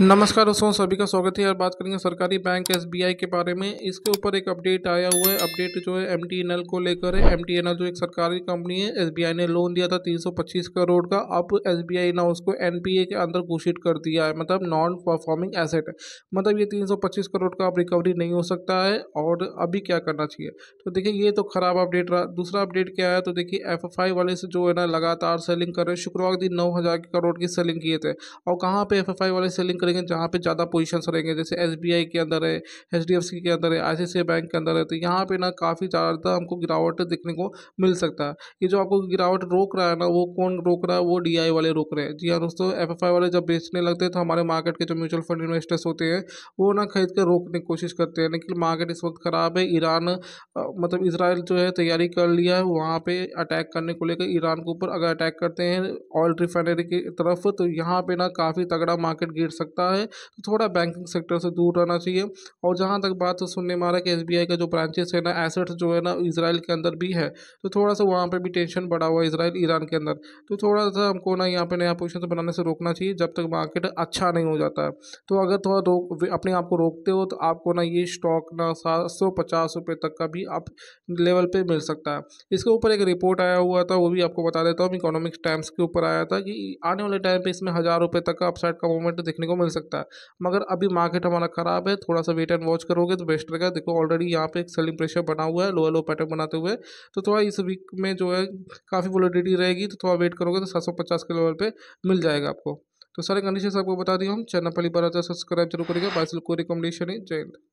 नमस्कार दोस्तों सभी का स्वागत है और बात करेंगे सरकारी बैंक एसबीआई के बारे में इसके ऊपर एक अपडेट आया हुआ है अपडेट जो है एमटीएनएल को लेकर है एमटीएनएल जो एक सरकारी कंपनी है एसबीआई ने लोन दिया था 325 करोड़ का अब एसबीआई ने उसको एनपीए के अंदर घोषित कर दिया है मतलब नॉन परफॉर्मिंग एसेट मतलब ये तीन करोड़ का अब रिकवरी नहीं हो सकता है और अभी क्या करना चाहिए तो देखिए ये तो खराब अपडेट रहा दूसरा अपडेट क्या है तो देखिए एफ वाले से जो है ना लगातार सेलिंग कर रहे हैं शुक्रवार दिन नौ करोड़ की सेलिंग किए थे और कहाँ पर एफ वाले सेलिंग करेंगे जहाँ पे ज़्यादा पोजीशंस रहेंगे जैसे एस के अंदर है एच के अंदर है आई बैंक के अंदर है तो यहाँ पर ना काफ़ी ज़्यादा हमको गिरावट देखने को मिल सकता है ये जो आपको गिरावट रोक रहा है ना वो कौन रोक रहा है वो डी वाले रोक रहे हैं जी हाँ दोस्तों एफ वाले जब बेचने लगते हैं तो हमारे मार्केट के जो म्यूचुअल फंड इन्वेस्टर्स होते हैं वो ना खरीद कर रोकने की कोशिश करते हैं लेकिन मार्केट इस वक्त ख़राब है ईरान मतलब इसराइल जो है तैयारी कर लिया है वहाँ पर अटैक करने को लेकर ईरान के ऊपर अगर अटैक करते हैं ऑयल रिफाइनरी की तरफ तो यहाँ पे ना काफ़ी तगड़ा मार्केट गिर सकता सकता है तो थोड़ा बैंकिंग सेक्टर से दूर रहना चाहिए और जहाँ तक बात तो सुनने में आ रहा है कि एस का जो ब्रांचेस है ना एसेट्स जो है ना इसराइल के अंदर भी है तो थोड़ा सा वहाँ पर भी टेंशन बढ़ा हुआ है इसराइल ईरान के अंदर तो थोड़ा सा हमको ना यहाँ पर नया पोजिशन बनाने से रोकना चाहिए जब तक मार्केट अच्छा नहीं हो जाता है तो अगर थोड़ा रोक अपने आप को रोकते हो तो आपको ना ये स्टॉक ना सात सौ पचास रुपये तक का भी आप लेवल पे मिल सकता है इसके ऊपर एक रिपोर्ट आया हुआ था वो भी आपको बता देता हूँ इकोनॉमिक्स टाइम्स के ऊपर आया था कि आने वाले टाइम पे इसमें हज़ार रुपये तक का अपसाइड का मूवमेंट देखने को मिल सकता है मगर अभी मार्केट हमारा खराब है थोड़ा सा वेट एंड वॉच करोगे तो बेस्ट रहेगा देखो ऑलरेडी यहाँ पे एक सेलिंग प्रेशर बना हुआ है लोअर लो पैटर्न बनाते हुए तो थोड़ा इस वीक में जो है काफ़ी वोलिडिटी रहेगी तो थोड़ा वेट करोगे तो सात के लेवल पर मिल जाएगा आपको तो सारे कंडीशन आपको बता दिया हम चैनल पहली बार सब्सक्राइब जरूर करेगा बाइस कोई रिकमेंडेशन है जय हिंद